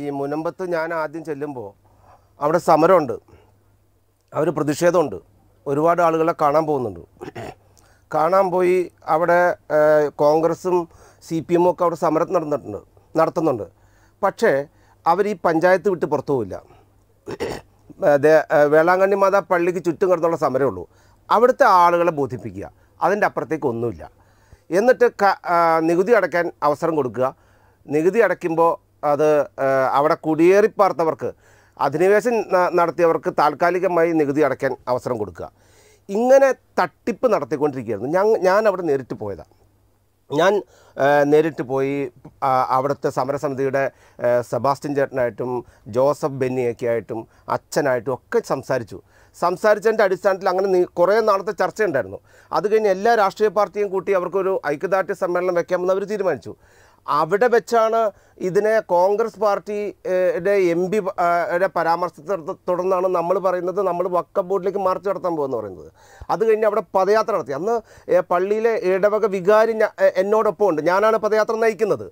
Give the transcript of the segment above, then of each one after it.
ഈ മുനമ്പത്ത് ഞാൻ ആദ്യം ചെല്ലുമ്പോൾ അവിടെ സമരമുണ്ട് അവർ പ്രതിഷേധമുണ്ട് ഒരുപാട് ആളുകളെ കാണാൻ പോകുന്നുണ്ട് കാണാൻ പോയി അവിടെ കോൺഗ്രസും സി പി എമ്മും ഒക്കെ അവിടെ സമരം നടന്നിട്ടുണ്ട് നടത്തുന്നുണ്ട് പക്ഷേ അവർ ഈ പഞ്ചായത്ത് വിട്ട് പുറത്തു പോവില്ല വേളാങ്കണ്ണി മാതാ പള്ളിക്ക് ചുറ്റും കിടന്നുള്ള സമരമേ ഉള്ളൂ അവിടുത്തെ ആളുകളെ ബോധിപ്പിക്കുക അതിൻ്റെ അപ്പുറത്തേക്ക് ഒന്നുമില്ല എന്നിട്ട് നികുതി അടയ്ക്കാൻ അവസരം കൊടുക്കുക നികുതി അടയ്ക്കുമ്പോൾ അത് അവിടെ കുടിയേറിപ്പാർത്തവർക്ക് അധിനിവേശം നടത്തിയവർക്ക് താൽക്കാലികമായി നികുതി അടയ്ക്കാൻ അവസരം കൊടുക്കുക ഇങ്ങനെ തട്ടിപ്പ് നടത്തിക്കൊണ്ടിരിക്കുകയായിരുന്നു ഞാൻ ഞാൻ അവിടെ നേരിട്ട് പോയതാണ് ഞാൻ നേരിട്ട് പോയി അവിടുത്തെ സമരസമിതിയുടെ സെബാസ്റ്റ്യൻ ചേട്ടനായിട്ടും ജോസഫ് ബെന്നിയൊക്കെ ആയിട്ടും അച്ഛനായിട്ടും ഒക്കെ സംസാരിച്ചു സംസാരിച്ചതിൻ്റെ അടിസ്ഥാനത്തിൽ അങ്ങനെ കുറേ നാളത്തെ ചർച്ചയുണ്ടായിരുന്നു അത് കഴിഞ്ഞ് എല്ലാ രാഷ്ട്രീയ പാർട്ടിയും കൂട്ടി അവർക്കൊരു ഐക്യദാർഢ്യ സമ്മേളനം വെക്കാമെന്ന് അവർ തീരുമാനിച്ചു അവിടെ വെച്ചാണ് ഇതിനെ കോൺഗ്രസ് പാർട്ടിയുടെ എം പി പരാമർശത്തെ തുടർന്നാണ് നമ്മൾ പറയുന്നത് നമ്മൾ വക്കം ബോർഡിലേക്ക് മാർച്ച് നടത്താൻ പോകുമെന്ന് പറയുന്നത് അത് കഴിഞ്ഞ് അവിടെ പദയാത്ര നടത്തി അന്ന് പള്ളിയിലെ ഇടവക വികാരി എന്നോടൊപ്പം ഉണ്ട് ഞാനാണ് പദയാത്ര നയിക്കുന്നത്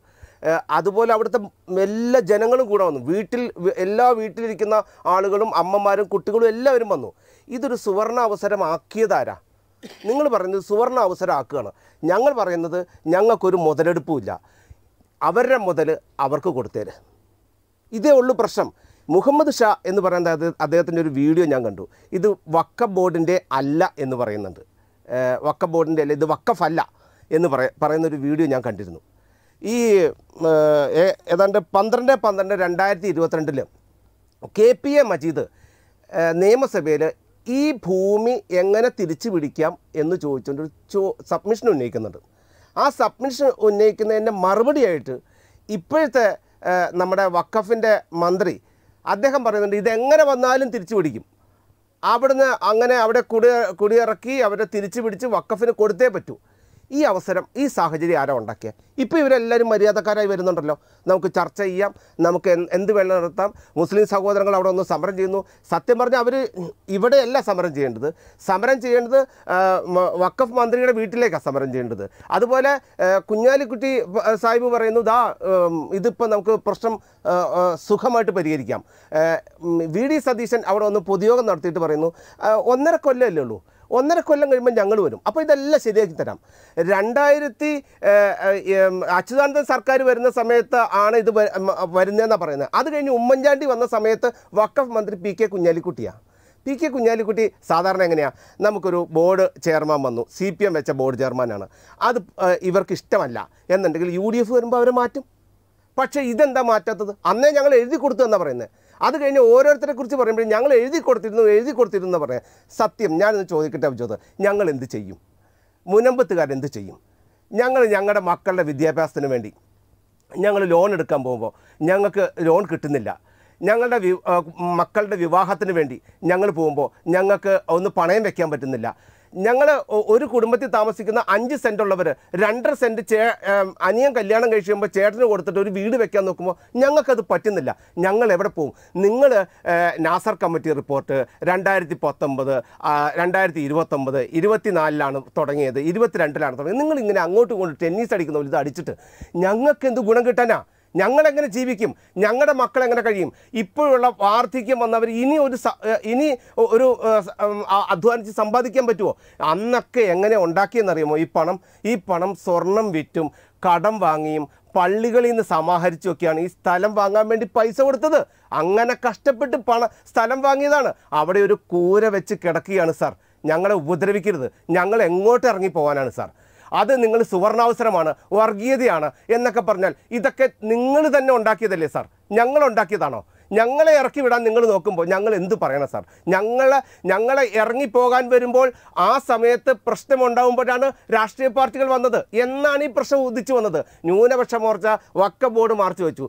അതുപോലെ അവിടുത്തെ എല്ലാ ജനങ്ങളും കൂടെ വന്നു വീട്ടിൽ എല്ലാ വീട്ടിലിരിക്കുന്ന ആളുകളും അമ്മമാരും കുട്ടികളും എല്ലാവരും വന്നു ഇതൊരു സുവർണ അവസരമാക്കിയതാരാ നിങ്ങൾ പറയുന്നത് സുവർണ അവസരമാക്കുകയാണ് ഞങ്ങൾ പറയുന്നത് ഞങ്ങൾക്കൊരു മുതലെടുപ്പുമില്ല അവരുടെ മുതൽ അവർക്ക് കൊടുത്തേര് ഇതേ ഉള്ളു പ്രശ്നം മുഹമ്മദ് ഷാ എന്ന് പറയുന്ന അദ്ദേഹത്തിൻ്റെ ഒരു വീഡിയോ ഞാൻ കണ്ടു ഇത് വക്ക ബോർഡിൻ്റെ അല്ല എന്ന് പറയുന്നുണ്ട് വക്ക ബോർഡിൻ്റെ അല്ല ഇത് വക്കഫ് അല്ല എന്ന് പറയ പറയുന്നൊരു വീഡിയോ ഞാൻ കണ്ടിരുന്നു ഈ ഏതാണ്ട് പന്ത്രണ്ട് പന്ത്രണ്ട് രണ്ടായിരത്തി ഇരുപത്തിരണ്ടിൽ കെ പി എ മജീദ് നിയമസഭയിൽ ഈ ഭൂമി എങ്ങനെ തിരിച്ചു പിടിക്കാം എന്ന് ചോദിച്ചുകൊണ്ട് ഒരു ചോ സബ്മിഷൻ ഉന്നയിക്കുന്നുണ്ട് ആ സബ്മിഷൻ ഉന്നയിക്കുന്നതിൻ്റെ മറുപടിയായിട്ട് ഇപ്പോഴത്തെ നമ്മുടെ വഖഫിൻ്റെ മന്ത്രി അദ്ദേഹം പറയുന്നുണ്ട് ഇതെങ്ങനെ വന്നാലും തിരിച്ചു പിടിക്കും അവിടുന്ന് അങ്ങനെ അവിടെ കുടി കുടിയിറക്കി അവരെ തിരിച്ചു പിടിച്ച് വക്കഫിന് കൊടുത്തേ പറ്റൂ ഈ അവസരം ഈ സാഹചര്യം ആരാ ഉണ്ടാക്കിയത് ഇപ്പോൾ ഇവരെല്ലാവരും മര്യാദക്കാരായി വരുന്നുണ്ടല്ലോ നമുക്ക് ചർച്ച ചെയ്യാം നമുക്ക് എന്ത് വേണം നടത്താം മുസ്ലിം സഹോദരങ്ങൾ അവിടെ ഒന്ന് സമരം ചെയ്യുന്നു സത്യം പറഞ്ഞാൽ അവർ ഇവിടെയല്ല സമരം ചെയ്യേണ്ടത് സമരം ചെയ്യേണ്ടത് വക്കഫ് മന്ത്രിയുടെ വീട്ടിലേക്കാണ് സമരം ചെയ്യേണ്ടത് അതുപോലെ കുഞ്ഞാലിക്കുട്ടി സാഹിബ് പറയുന്നു ദാ ഇതിപ്പോൾ നമുക്ക് പ്രശ്നം സുഖമായിട്ട് പരിഹരിക്കാം വി ഡി സതീശൻ അവിടെ ഒന്ന് പൊതുയോഗം നടത്തിയിട്ട് പറയുന്നു ഒന്നര കൊല്ലമല്ലേ ഉള്ളൂ ഒന്നര കൊല്ലം കഴിയുമ്പോൾ ഞങ്ങൾ വരും അപ്പോൾ ഇതെല്ലാം ശരിയാക്കി തരാം രണ്ടായിരത്തി അച്യുതാനന്ദൻ സർക്കാർ വരുന്ന സമയത്ത് ആണ് ഇത് വരുന്നതെന്നാണ് പറയുന്നത് അത് കഴിഞ്ഞ് ഉമ്മൻചാണ്ടി വന്ന സമയത്ത് വക്കഫ് മന്ത്രി പി കെ കുഞ്ഞാലിക്കുട്ടിയാണ് പി കെ കുഞ്ഞാലിക്കുട്ടി സാധാരണ എങ്ങനെയാണ് നമുക്കൊരു ബോർഡ് ചെയർമാൻ വന്നു സി പി എം വെച്ച ബോർഡ് ചെയർമാനാണ് അത് ഇവർക്ക് ഇഷ്ടമല്ല എന്നുണ്ടെങ്കിൽ യു ഡി എഫ് വരുമ്പോൾ അവരെ മാറ്റും പക്ഷേ ഇതെന്താ മാറ്റാത്തത് അന്നേ ഞങ്ങൾ എഴുതി കൊടുത്തു എന്നാണ് പറയുന്നത് അത് കഴിഞ്ഞ് ഓരോരുത്തരെ കുറിച്ച് പറയുമ്പോൾ ഞങ്ങൾ എഴുതി കൊടുത്തിരുന്നു എഴുതി കൊടുത്തിരുന്നു എന്ന് പറയാം സത്യം ഞാനിന്ന് ചോദിക്കട്ടെ അഭിജോത് ഞങ്ങൾ എന്ത് ചെയ്യും മുനമ്പത്തുകാരെന്ത് ചെയ്യും ഞങ്ങൾ ഞങ്ങളുടെ മക്കളുടെ വിദ്യാഭ്യാസത്തിന് വേണ്ടി ഞങ്ങൾ ലോൺ എടുക്കാൻ പോകുമ്പോൾ ഞങ്ങൾക്ക് ലോൺ കിട്ടുന്നില്ല ഞങ്ങളുടെ മക്കളുടെ വിവാഹത്തിന് വേണ്ടി ഞങ്ങൾ പോകുമ്പോൾ ഞങ്ങൾക്ക് ഒന്ന് പണയം വയ്ക്കാൻ പറ്റുന്നില്ല ഞങ്ങൾ ഒരു കുടുംബത്തിൽ താമസിക്കുന്ന അഞ്ച് സെൻറ് ഉള്ളവർ രണ്ടര സെൻറ്റ് ചേ അനിയൻ കല്യാണം കഴിച്ച് കഴിയുമ്പോൾ ചേട്ടന് കൊടുത്തിട്ട് ഒരു വീട് വെക്കാൻ നോക്കുമ്പോൾ ഞങ്ങൾക്കത് പറ്റുന്നില്ല ഞങ്ങൾ എവിടെ പോകും നിങ്ങൾ നാസർ കമ്മിറ്റി റിപ്പോർട്ട് രണ്ടായിരത്തി പത്തൊമ്പത് രണ്ടായിരത്തി ഇരുപത്തൊമ്പത് ഇരുപത്തിനാലിലാണ് തുടങ്ങിയത് ഇരുപത്തിരണ്ടിലാണ് തുടങ്ങിയത് നിങ്ങളിങ്ങനെ അങ്ങോട്ടും ഇങ്ങോട്ടും ടെന്നീസ് അടിക്കുന്ന ഇത് അടിച്ചിട്ട് ഞങ്ങൾക്ക് എന്ത് ഗുണം കിട്ടാനാണ് ഞങ്ങളെങ്ങനെ ജീവിക്കും ഞങ്ങളുടെ മക്കൾ എങ്ങനെ കഴിയും ഇപ്പോഴുള്ള വാർദ്ധക്യം വന്നവർ ഇനി ഒരു ഇനി ഒരു അധ്വാനിച്ച് സമ്പാദിക്കാൻ പറ്റുമോ അന്നൊക്കെ എങ്ങനെ ഉണ്ടാക്കിയെന്നറിയുമോ ഈ പണം ഈ പണം സ്വർണം വിറ്റും കടം വാങ്ങിയും പള്ളികളിൽ നിന്ന് സമാഹരിച്ചൊക്കെയാണ് ഈ സ്ഥലം വാങ്ങാൻ വേണ്ടി പൈസ കൊടുത്തത് അങ്ങനെ കഷ്ടപ്പെട്ട് പണം സ്ഥലം വാങ്ങിയതാണ് അവിടെ ഒരു കൂര വെച്ച് കിടക്കുകയാണ് സാർ ഞങ്ങളെ ഉപദ്രവിക്കരുത് ഞങ്ങൾ എങ്ങോട്ട് ഇറങ്ങി പോകാനാണ് സാർ അത് നിങ്ങൾ സുവർണാവസരമാണ് വർഗീയതയാണ് എന്നൊക്കെ പറഞ്ഞാൽ ഇതൊക്കെ നിങ്ങൾ തന്നെ ഉണ്ടാക്കിയതല്ലേ സാർ ഞങ്ങൾ ഉണ്ടാക്കിയതാണോ ഞങ്ങളെ ഇറക്കി വിടാൻ നിങ്ങൾ നോക്കുമ്പോൾ ഞങ്ങൾ എന്ത് പറയണം സാർ ഞങ്ങളെ ഞങ്ങളെ ഇറങ്ങിപ്പോകാൻ വരുമ്പോൾ ആ സമയത്ത് പ്രശ്നമുണ്ടാകുമ്പോഴാണ് രാഷ്ട്രീയ പാർട്ടികൾ വന്നത് എന്നാണ് ഈ പ്രശ്നം ഉദിച്ചു വന്നത് ന്യൂനപക്ഷ മോർച്ച വക്ക ബോർഡ് മാർച്ച് വെച്ചു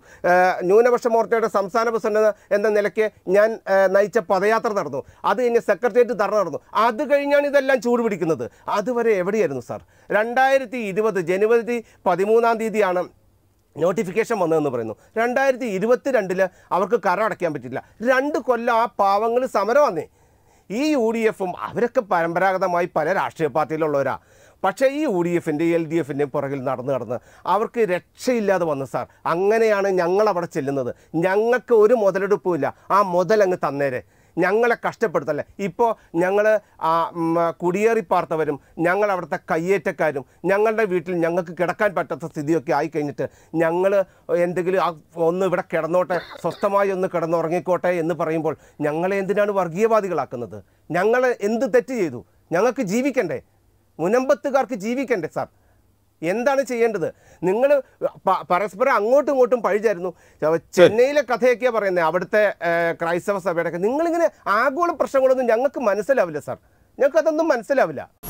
ന്യൂനപക്ഷ മോർച്ചയുടെ സംസ്ഥാന പ്രസിഡന്റ് എന്ന നിലയ്ക്ക് ഞാൻ നയിച്ച പദയാത്ര നടന്നു അത് കഴിഞ്ഞ് സെക്രട്ടേറിയറ്റ് ധർണ നടന്നു അത് കഴിഞ്ഞാണ് ഇതെല്ലാം ചൂടുപിടിക്കുന്നത് അതുവരെ എവിടെയായിരുന്നു സാർ രണ്ടായിരത്തി ഇരുപത് ജനുവരി പതിമൂന്നാം തീയതിയാണ് നോട്ടിഫിക്കേഷൻ വന്നതെന്ന് പറയുന്നു രണ്ടായിരത്തി ഇരുപത്തി രണ്ടിൽ അവർക്ക് കരം അടയ്ക്കാൻ പറ്റില്ല രണ്ട് കൊല്ലം ആ പാവങ്ങൾ സമരം വന്നേ ഈ യു ഡി എഫും അവരൊക്കെ പരമ്പരാഗതമായി പല രാഷ്ട്രീയ പാർട്ടിയിലുള്ളവരാണ് പക്ഷേ ഈ യു ഡി എഫിൻ്റെ എൽ ഡി എഫിൻ്റെയും പുറകിൽ നടന്ന് നടന്ന് അവർക്ക് രക്ഷയില്ലാതെ വന്നു സാർ അങ്ങനെയാണ് ഞങ്ങൾ അവിടെ ചെല്ലുന്നത് ഞങ്ങൾക്ക് ഒരു മുതലെടുപ്പുമില്ല ആ മുതലങ്ങ് തന്നേരെ ഞങ്ങളെ കഷ്ടപ്പെടുത്തല്ലേ ഇപ്പോൾ ഞങ്ങൾ കുടിയേറിപ്പാർത്തവരും ഞങ്ങൾ അവിടുത്തെ കയ്യേറ്റക്കാരും ഞങ്ങളുടെ വീട്ടിൽ ഞങ്ങൾക്ക് കിടക്കാൻ പറ്റാത്ത സ്ഥിതിയൊക്കെ ആയിക്കഴിഞ്ഞിട്ട് ഞങ്ങൾ എന്തെങ്കിലും ഒന്ന് ഇവിടെ കിടന്നോട്ടെ സ്വസ്ഥമായി ഒന്ന് കിടന്നുറങ്ങിക്കോട്ടെ എന്ന് പറയുമ്പോൾ ഞങ്ങളെ എന്തിനാണ് വർഗീയവാദികളാക്കുന്നത് ഞങ്ങൾ എന്ത് തെറ്റ് ചെയ്തു ഞങ്ങൾക്ക് ജീവിക്കണ്ടേ മുനമ്പത്തുകാർക്ക് ജീവിക്കണ്ടേ സാർ എന്താണ് ചെയ്യേണ്ടത് നിങ്ങൾ പരസ്പരം അങ്ങോട്ടും ഇങ്ങോട്ടും പഴിച്ചായിരുന്നു ചെന്നൈയിലെ കഥയൊക്കെയാണ് പറയുന്നത് അവിടുത്തെ ക്രൈസ്തവ സഭയുടെ നിങ്ങളിങ്ങനെ ആഗോള പ്രശ്നങ്ങളൊന്നും ഞങ്ങൾക്ക് മനസ്സിലാവില്ല സാർ ഞങ്ങൾക്ക് അതൊന്നും മനസ്സിലാവില്ല